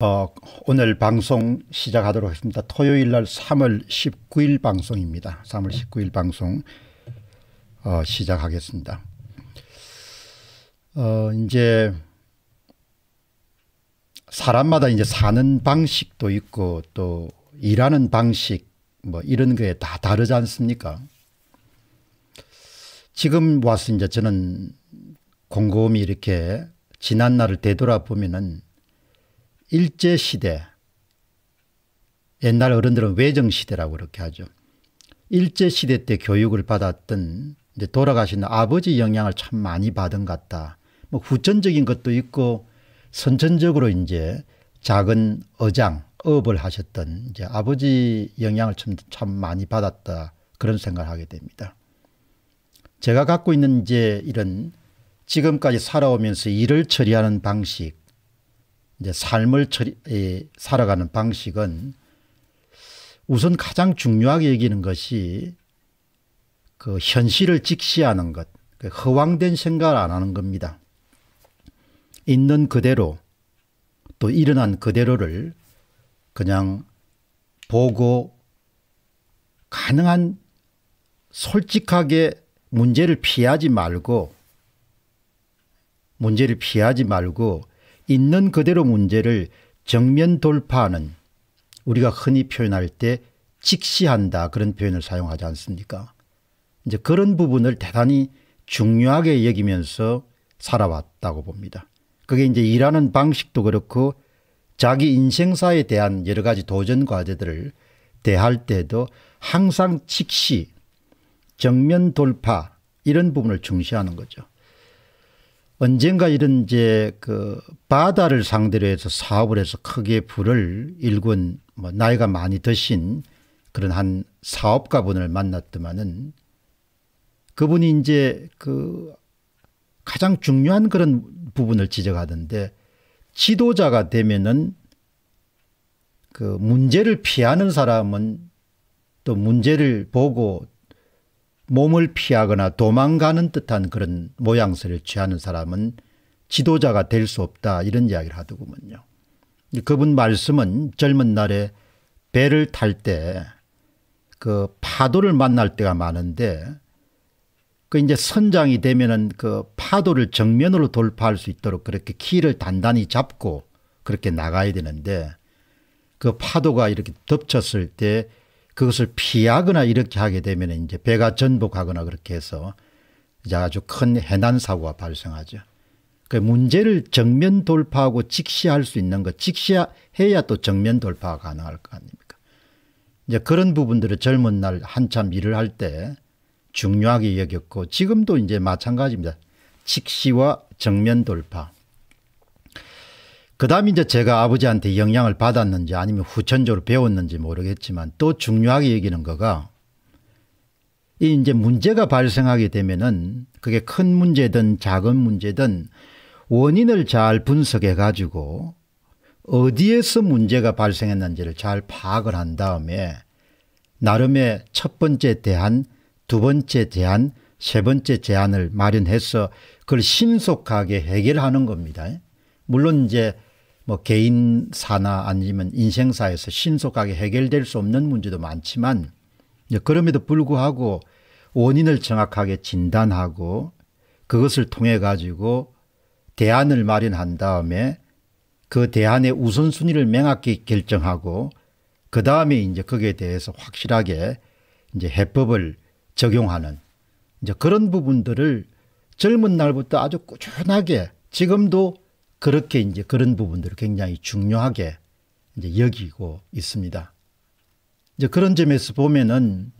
어, 오늘 방송 시작하도록 하겠습니다. 토요일 날 3월 19일 방송입니다. 3월 19일 방송 어, 시작하겠습니다. 어, 이제 사람마다 이제 사는 방식도 있고 또 일하는 방식 뭐 이런 게 다 다르지 않습니까? 지금 와서 이제 저는 곰곰이 이렇게 지난 날을 되돌아보면은 일제시대 옛날 어른들은 외정시대라고 그렇게 하죠. 일제시대 때 교육을 받았던 이제 돌아가신 아버지 영향을 참 많이 받은 것 같다. 뭐 후천적인 것도 있고 선천적으로 이제 작은 어장, 업을 하셨던 이제 아버지 영향을 참, 참 많이 받았다. 그런 생각을 하게 됩니다. 제가 갖고 있는 이제 이런 지금까지 살아오면서 일을 처리하는 방식, 이제 삶을 처리, 살아가는 방식은 우선 가장 중요하게 여기는 것이 그 현실을 직시하는 것, 그 허황된 생각을 안 하는 겁니다. 있는 그대로 또 일어난 그대로를 그냥 보고 가능한 솔직하게 문제를 피하지 말고 문제를 피하지 말고 있는 그대로 문제를 정면 돌파하는 우리가 흔히 표현할 때 직시한다 그런 표현을 사용하지 않습니까? 이제 그런 부분을 대단히 중요하게 여기면서 살아왔다고 봅니다. 그게 이제 일하는 방식도 그렇고 자기 인생사에 대한 여러 가지 도전 과제들을 대할 때도 항상 직시, 정면 돌파 이런 부분을 중시하는 거죠. 언젠가 이런 이제 그 바다를 상대로 해서 사업을 해서 크게 불을 일군 뭐 나이가 많이 드신 그런 한 사업가분을 만났더만은 그분이 이제 그 가장 중요한 그런 부분을 지적하던데 지도자가 되면은 그 문제를 피하는 사람은 또 문제를 보고 몸을 피하거나 도망가는 듯한 그런 모양새를 취하는 사람은 지도자가 될 수 없다 이런 이야기를 하더군요. 그분 말씀은 젊은 날에 배를 탈 때 그 파도를 만날 때가 많은데 그 이제 선장이 되면은 그 파도를 정면으로 돌파할 수 있도록 그렇게 키를 단단히 잡고 그렇게 나가야 되는데 그 파도가 이렇게 덮쳤을 때 그것을 피하거나 이렇게 하게 되면 이제 배가 전복하거나 그렇게 해서 이제 아주 큰 해난 사고가 발생하죠. 그 문제를 정면 돌파하고 직시할 수 있는 것, 직시해야 또 정면 돌파가 가능할 거 아닙니까? 이제 그런 부분들을 젊은 날 한참 일을 할 때 중요하게 여겼고 지금도 이제 마찬가지입니다. 직시와 정면 돌파. 그 다음 이제 제가 아버지한테 영향을 받았는지 아니면 후천적으로 배웠는지 모르겠지만 또 중요하게 여기는 거가 이제 문제가 발생하게 되면은 그게 큰 문제든 작은 문제든 원인을 잘 분석해 가지고 어디에서 문제가 발생했는지를 잘 파악을 한 다음에 나름의 첫 번째 대안, 두 번째 대안, 세 번째 제안을 마련해서 그걸 신속하게 해결하는 겁니다. 물론 이제 뭐 개인사나 아니면 인생사에서 신속하게 해결될 수 없는 문제도 많지만 그럼에도 불구하고 원인을 정확하게 진단하고 그것을 통해 가지고 대안을 마련한 다음에 그 대안의 우선순위를 명확히 결정하고 그 다음에 이제 거기에 대해서 확실하게 이제 해법을 적용하는 이제 그런 부분들을 젊은 날부터 아주 꾸준하게 지금도 그렇게 이제 그런 부분들을 굉장히 중요하게 이제 여기고 있습니다. 이제 그런 점에서 보면은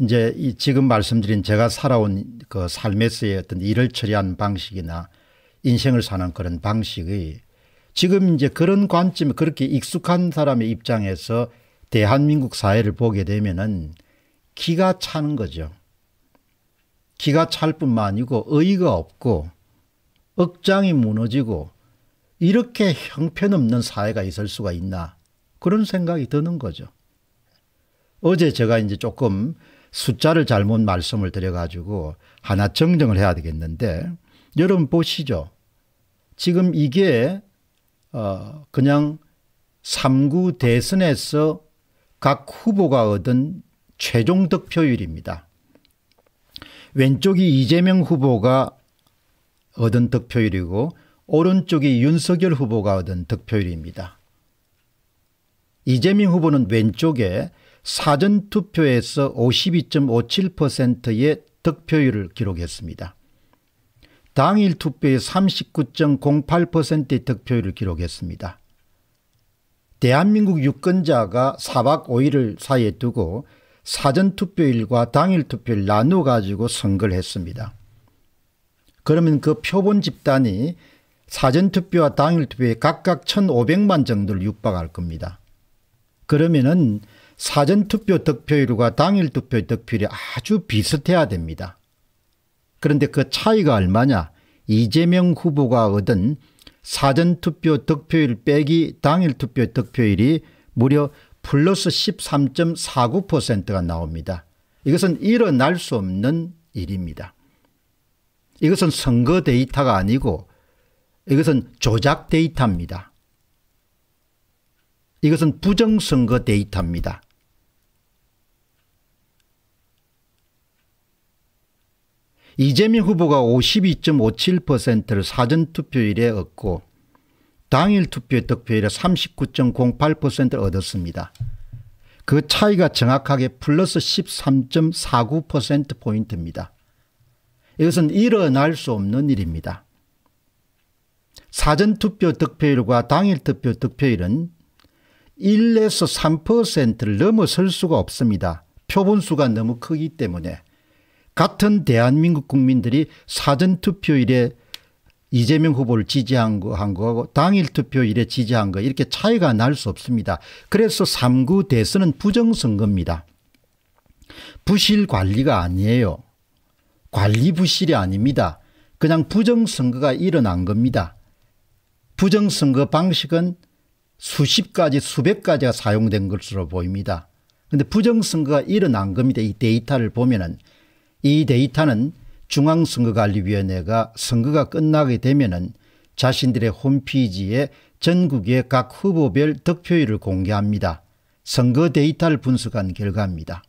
이제 이 지금 말씀드린 제가 살아온 그 삶에서의 어떤 일을 처리한 방식이나 인생을 사는 그런 방식의 지금 이제 그런 관점 그렇게 익숙한 사람의 입장에서 대한민국 사회를 보게 되면은 기가 차는 거죠. 기가 찰 뿐만 아니고 의의가 없고 억장이 무너지고 이렇게 형편없는 사회가 있을 수가 있나 그런 생각이 드는 거죠. 어제 제가 이제 조금 숫자를 잘못 말씀을 드려가지고 하나 정정을 해야 되겠는데 여러분 보시죠. 지금 이게 어 그냥 3구 대선에서 각 후보가 얻은 최종 득표율입니다. 왼쪽이 이재명 후보가 얻은 득표율이고 오른쪽이 윤석열 후보가 얻은 득표율입니다. 이재명 후보는 왼쪽에 사전투표에서 52.57%의 득표율을 기록했습니다. 당일 투표에 39.08%의 득표율을 기록했습니다. 대한민국 유권자가 4박 5일을 사이에 두고 사전투표일과 당일투표일 나누어 가지고 선거를 했습니다. 그러면 그 표본 집단이 사전투표와 당일투표에 각각 1500만 정도를 육박할 겁니다. 그러면은 사전투표 득표율과 당일투표 득표율이 아주 비슷해야 됩니다. 그런데 그 차이가 얼마냐 이재명 후보가 얻은 사전투표 득표율 빼기 당일투표 득표율이 무려 플러스 13.49%가 나옵니다. 이것은 일어날 수 없는 일입니다. 이것은 선거 데이터가 아니고 이것은 조작 데이터입니다. 이것은 부정선거 데이터입니다. 이재명 후보가 52.57%를 사전투표일에 얻고 당일 투표의 득표율의 39.08%를 얻었습니다. 그 차이가 정확하게 플러스 13.49%포인트입니다. 이것은 일어날 수 없는 일입니다. 사전투표 득표율과 당일투표 득표율은 1에서 3%를 넘어설 수가 없습니다. 표본수가 너무 크기 때문에 같은 대한민국 국민들이 사전투표일에 이재명 후보를 지지한 거, 하고 당일투표일에 지지한 거 이렇게 차이가 날 수 없습니다. 그래서 3구 대선은 부정선거입니다. 부실관리가 아니에요. 관리 부실이 아닙니다. 그냥 부정선거가 일어난 겁니다. 부정선거 방식은 수십 가지 수백 가지가 사용된 것으로 보입니다. 그런데 부정선거가 일어난 겁니다. 이 데이터를 보면 은이 데이터는 중앙선거관리위원회가 선거가 끝나게 되면 은 자신들의 홈페이지에 전국의 각 후보별 득표율을 공개합니다. 선거 데이터를 분석한 결과입니다.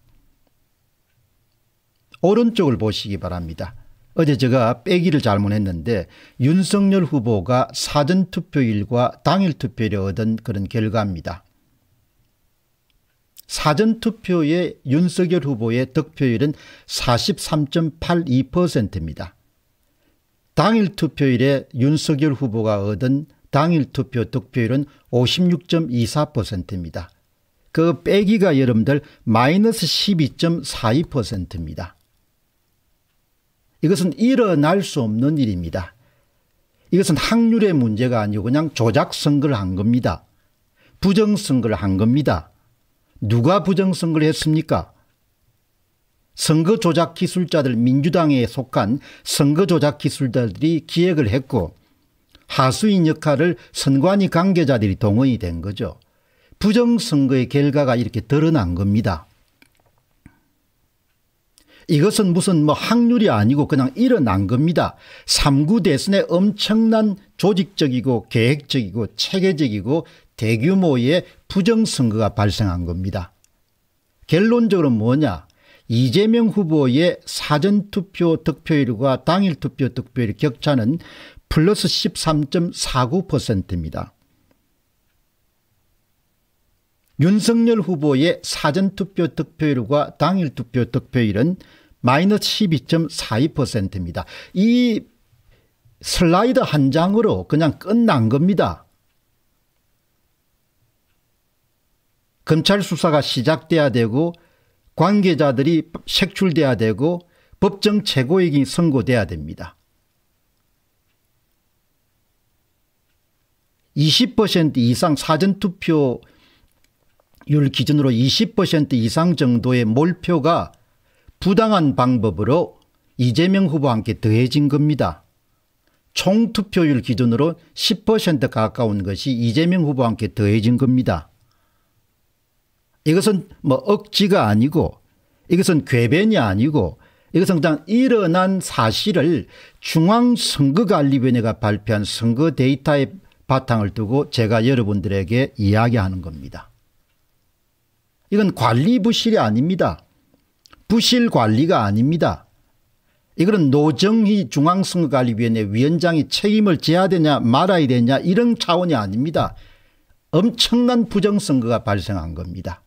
오른쪽을 보시기 바랍니다. 어제 제가 빼기를 잘못했는데 윤석열 후보가 사전투표일과 당일투표일에 얻은 그런 결과입니다. 사전투표의 윤석열 후보의 득표율은 43.82%입니다. 당일투표일에 윤석열 후보가 얻은 당일투표 득표율은 56.24%입니다. 그 빼기가 여러분들 마이너스 12.42%입니다. 이것은 일어날 수 없는 일입니다. 이것은 확률의 문제가 아니고 그냥 조작 선거를 한 겁니다. 부정 선거를 한 겁니다. 누가 부정 선거를 했습니까? 선거 조작 기술자들 민주당에 속한 선거 조작 기술자들이 기획을 했고 하수인 역할을 선관위 관계자들이 동원이 된 거죠. 부정선거의 결과가 이렇게 드러난 겁니다. 이것은 무슨 뭐 확률이 아니고 그냥 일어난 겁니다. 3구 대선에 엄청난 조직적이고 계획적이고 체계적이고 대규모의 부정선거가 발생한 겁니다. 결론적으로 뭐냐 이재명 후보의 사전투표 득표율과 당일투표 득표율 격차는 플러스 13.49%입니다. 윤석열 후보의 사전투표 득표율과 당일투표 득표율은 마이너스 12.42%입니다. 이 슬라이드 한 장으로 그냥 끝난 겁니다. 검찰 수사가 시작돼야 되고 관계자들이 색출돼야 되고 법정 최고액이 선고돼야 됩니다. 20% 이상 사전투표율 기준으로 20% 이상 정도의 몰표가 부당한 방법으로 이재명 후보와 함께 더해진 겁니다. 총 투표율 기준으로 10% 가까운 것이 이재명 후보와 함 더해진 겁니다. 이것은 뭐 억지가 아니고 이것은 궤변이 아니고 이것은 그냥 일어난 사실을 중앙선거관리위원회가 발표한 선거 데이터의 바탕을 두고 제가 여러분들에게 이야기하는 겁니다. 이건 관리 부실이 아닙니다. 부실 관리가 아닙니다. 이거는 노정희 중앙선거관리위원회 위원장이 책임을 져야 되냐 말아야 되냐 이런 차원이 아닙니다. 엄청난 부정선거가 발생한 겁니다.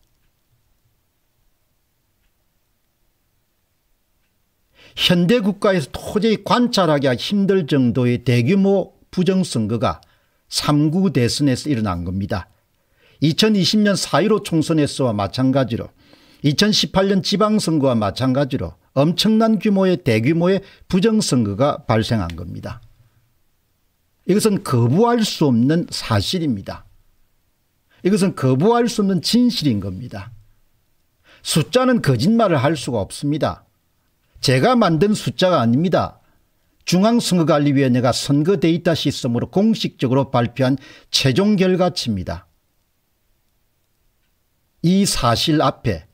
현대 국가에서 도저히 관찰하기 힘들 정도의 대규모 부정선거가 3구 대선에서 일어난 겁니다. 2020년 4.15 총선에서와 마찬가지로 2018년 지방선거와 마찬가지로 엄청난 규모의 대규모의 부정선거가 발생한 겁니다. 이것은 거부할 수 없는 사실입니다. 이것은 거부할 수 없는 진실인 겁니다. 숫자는 거짓말을 할 수가 없습니다. 제가 만든 숫자가 아닙니다. 중앙선거관리위원회가 선거 데이터 시스템으로 공식적으로 발표한 최종 결과치입니다. 이 사실 앞에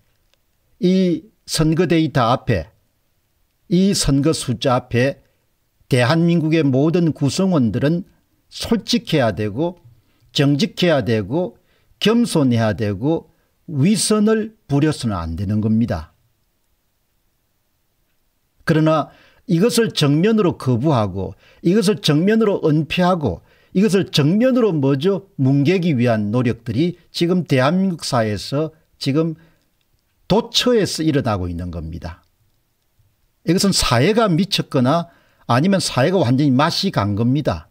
이 선거 데이터 앞에 이 선거 숫자 앞에 대한민국의 모든 구성원들은 솔직해야 되고 정직해야 되고 겸손해야 되고 위선을 부려서는 안 되는 겁니다. 그러나 이것을 정면으로 거부하고 이것을 정면으로 은폐하고 이것을 정면으로 먼저 뭉개기 위한 노력들이 지금 대한민국 사회에서 지금 도처에서 일어나고 있는 겁니다. 이것은 사회가 미쳤거나 아니면 사회가 완전히 맛이 간 겁니다.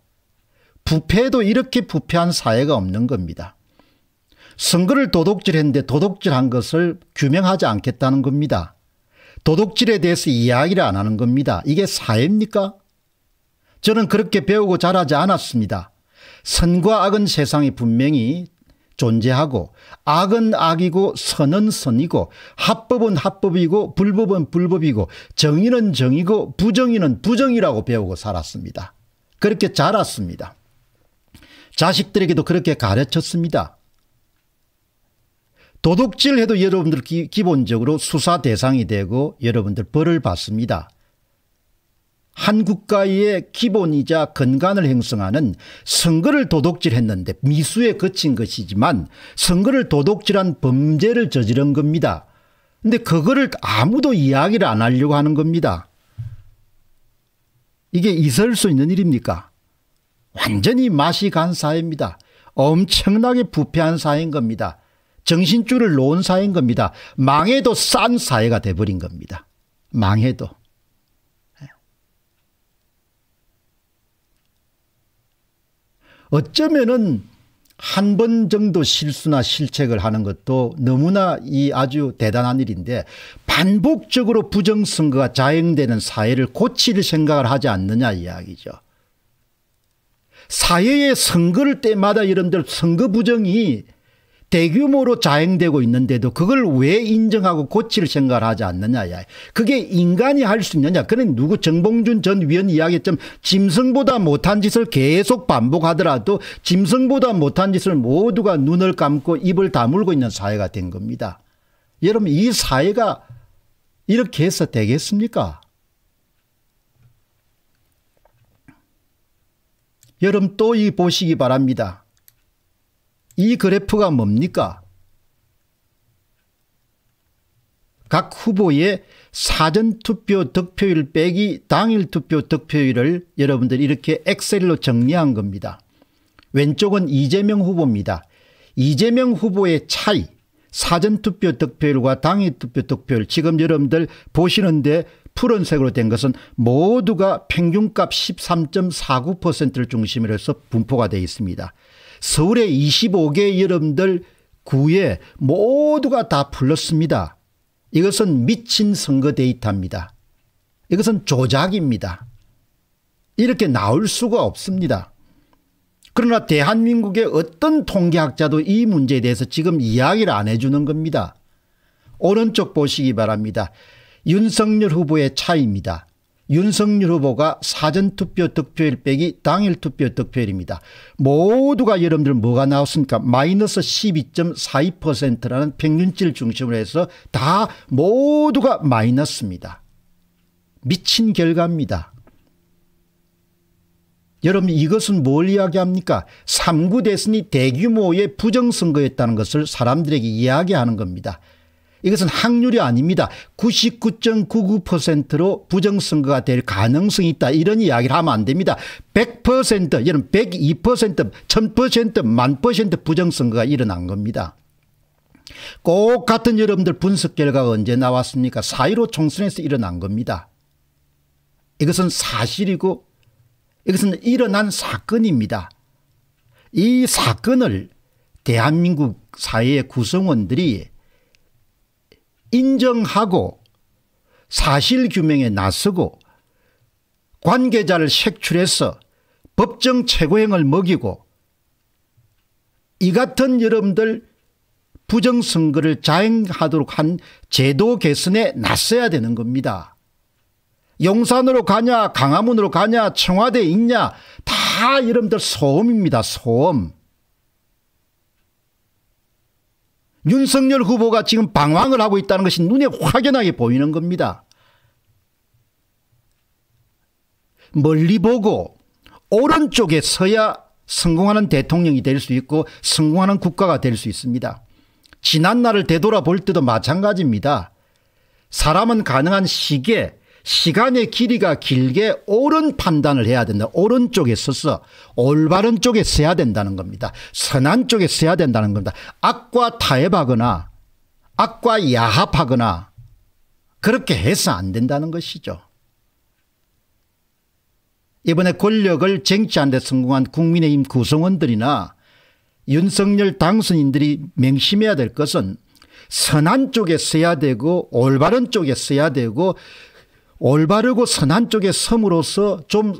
부패도 이렇게 부패한 사회가 없는 겁니다. 선거를 도둑질했는데 도둑질한 것을 규명하지 않겠다는 겁니다. 도둑질에 대해서 이야기를 안 하는 겁니다. 이게 사회입니까? 저는 그렇게 배우고 자라지 않았습니다. 선과 악은 세상에 분명히 존재하고 악은 악이고 선은 선이고 합법은 합법이고 불법은 불법이고 정의는 정의고 부정의는 부정이라고 배우고 살았습니다. 그렇게 자랐습니다. 자식들에게도 그렇게 가르쳤습니다. 도둑질해도 여러분들 기, 본적으로 수사 대상이 되고 여러분들 벌을 받습니다. 한 국가의 기본이자 근간을 형성하는 선거를 도둑질했는데 미수에 그친 것이지만 선거를 도둑질한 범죄를 저지른 겁니다. 근데 그거를 아무도 이야기를 안 하려고 하는 겁니다. 이게 있을 수 있는 일입니까? 완전히 맛이 간 사회입니다. 엄청나게 부패한 사회인 겁니다. 정신줄을 놓은 사회인 겁니다. 망해도 싼 사회가 돼버린 겁니다. 망해도. 어쩌면은 한 번 정도 실수나 실책을 하는 것도 너무나 이 아주 대단한 일인데 반복적으로 부정선거가 자행되는 사회를 고칠 생각을 하지 않느냐 이야기죠. 사회의 선거를 때마다 이런분들 선거 부정이 대규모로 자행되고 있는데도 그걸 왜 인정하고 고칠 생각을 하지 않느냐. 그게 인간이 할 수 있느냐. 그는 누구 정봉준 전 위원 이야기처럼 짐승보다 못한 짓을 계속 반복하더라도 짐승보다 못한 짓을 모두가 눈을 감고 입을 다물고 있는 사회가 된 겁니다. 여러분 이 사회가 이렇게 해서 되겠습니까? 여러분 또 이 보시기 바랍니다. 이 그래프가 뭡니까? 각 후보의 사전투표 득표율 빼기 당일투표 득표율을 여러분들 이렇게 엑셀로 정리한 겁니다. 왼쪽은 이재명 후보입니다. 이재명 후보의 차이 사전투표 득표율과 당일투표 득표율 지금 여러분들 보시는데 푸른색으로 된 것은 모두가 평균값 13.49%를 중심으로 해서 분포가 되어 있습니다. 서울의 25개 여러들 구에 모두가 다 불렀습니다. 이것은 미친 선거 데이터입니다. 이것은 조작입니다. 이렇게 나올 수가 없습니다. 그러나 대한민국의 어떤 통계학자도 이 문제에 대해서 지금 이야기를 안 해주는 겁니다. 오른쪽 보시기 바랍니다. 윤석열 후보의 차이입니다. 윤석열 후보가 사전투표 득표일 빼기 당일 투표 득표일입니다. 모두가 여러분들 뭐가 나왔습니까 마이너스 12.42%라는 평균치를 중심으로 해서 다 모두가 마이너스입니다. 미친 결과입니다. 여러분 이것은 뭘 이야기합니까 3구 대선이 대규모의 부정선거였다는 것을 사람들에게 이야기하는 겁니다. 이것은 확률이 아닙니다. 99.99%로 부정선거가 될 가능성이 있다. 이런 이야기를 하면 안 됩니다. 100% 이런 102% 1000% 1000% 부정선거가 일어난 겁니다. 꼭 같은 여러분들 분석 결과가 언제 나왔습니까? 4.15 총선에서 일어난 겁니다. 이것은 사실이고 이것은 일어난 사건입니다. 이 사건을 대한민국 사회의 구성원들이 인정하고 사실 규명에 나서고 관계자를 색출해서 법정 최고형을 먹이고 이 같은 여러분들 부정선거를 자행하도록 한 제도 개선에 나서야 되는 겁니다. 용산으로 가냐 강화문으로 가냐 청와대 있냐 다 여러분들 소음입니다. 소음. 윤석열 후보가 지금 방황을 하고 있다는 것이 눈에 확연하게 보이는 겁니다. 멀리 보고 오른쪽에 서야 성공하는 대통령이 될 수 있고 성공하는 국가가 될 수 있습니다. 지난 날을 되돌아볼 때도 마찬가지입니다. 사람은 가능한 시기에 시간의 길이가 길게 옳은 판단을 해야 된다. 오른쪽에 서서 올바른 쪽에 서야 된다는 겁니다. 선한 쪽에 서야 된다는 겁니다. 악과 타협하거나 악과 야합하거나 그렇게 해서 안 된다는 것이죠. 이번에 권력을 쟁취하데 성공한 국민의힘 구성원들이나 윤석열 당선인들이 명심해야 될 것은 선한 쪽에 써야 되고 올바른 쪽에 써야 되고 올바르고 선한 쪽에 섬으로서 좀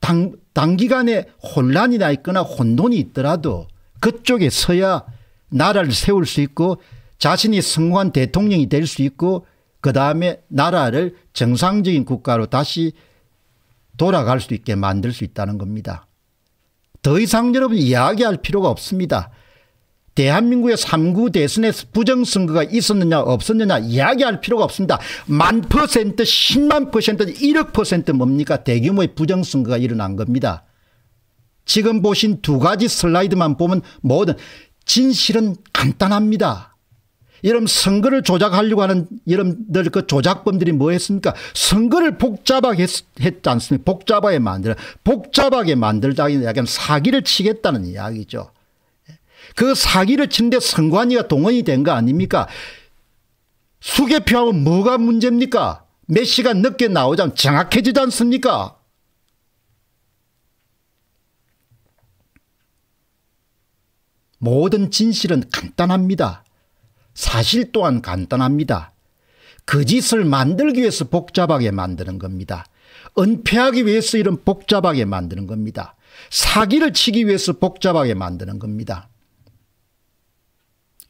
당, 단기간에 혼란이나 있거나 혼돈이 있더라도 그쪽에 서야 나라를 세울 수 있고 자신이 성공한 대통령이 될 수 있고 그 다음에 나라를 정상적인 국가로 다시 돌아갈 수 있게 만들 수 있다는 겁니다. 더 이상 여러분 이야기할 필요가 없습니다. 대한민국의 3구 대선에 서 부정선거가 있었느냐 없었느냐 이야기할 필요가 없습니다. 만 퍼센트 10만 퍼센트 1억 퍼센트 뭡니까 대규모의 부정선거가 일어난 겁니다. 지금 보신 두 가지 슬라이드만 보면 모든 진실은 간단합니다. 이런 선거를 조작하려고 하는 여러분들 그 조작범들이 뭐 했습니까? 선거를 복잡하게 했, 했지 않습니까? 복잡하게 만들어 복잡하게 만들다 이야기하면 사기를 치겠다는 이야기죠. 그 사기를 친데 선관위가 동원이 된 거 아닙니까? 수개표하고 뭐가 문제입니까? 몇 시간 늦게 나오자면 정확해지지 않습니까? 모든 진실은 간단합니다. 사실 또한 간단합니다. 거짓을 그 만들기 위해서 복잡하게 만드는 겁니다. 은폐하기 위해서 이런 복잡하게 만드는 겁니다. 사기를 치기 위해서 복잡하게 만드는 겁니다.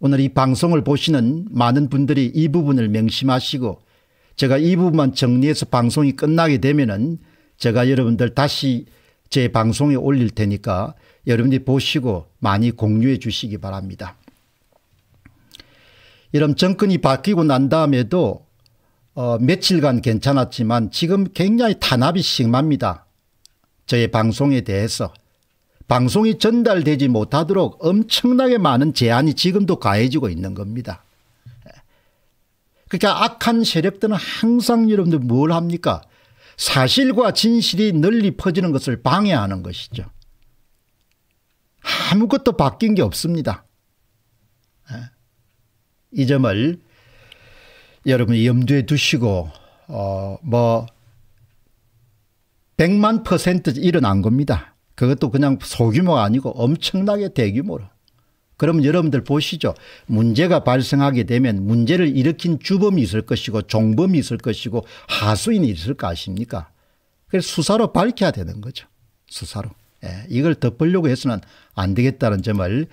오늘 이 방송을 보시는 많은 분들이 이 부분을 명심하시고 제가 이 부분만 정리해서 방송이 끝나게 되면은 제가 여러분들 다시 제 방송에 올릴 테니까 여러분들이 보시고 많이 공유해 주시기 바랍니다. 이런 정권이 바뀌고 난 다음에도 어, 며칠간 괜찮았지만 지금 굉장히 탄압이 심합니다. 저의 방송에 대해서 방송이 전달되지 못하도록 엄청나게 많은 제한이 지금도 가해지고 있는 겁니다. 그러니까 악한 세력들은 항상 여러분들 뭘 합니까? 사실과 진실이 널리 퍼지는 것을 방해하는 것이죠. 아무것도 바뀐 게 없습니다. 예. 이 점을 여러분 염두에 두시고 어뭐 100만 퍼센트 일어난 겁니다. 그것도 그냥 소규모가 아니고 엄청나게 대규모로. 그러면 여러분들 보시죠. 문제가 발생하게 되면 문제를 일으킨 주범이 있을 것이고 종범이 있을 것이고 하수인이 있을 거 아십니까? 그래서 수사로 밝혀야 되는 거죠. 수사로. 예, 이걸 덮으려고 해서는 안 되겠다는 점을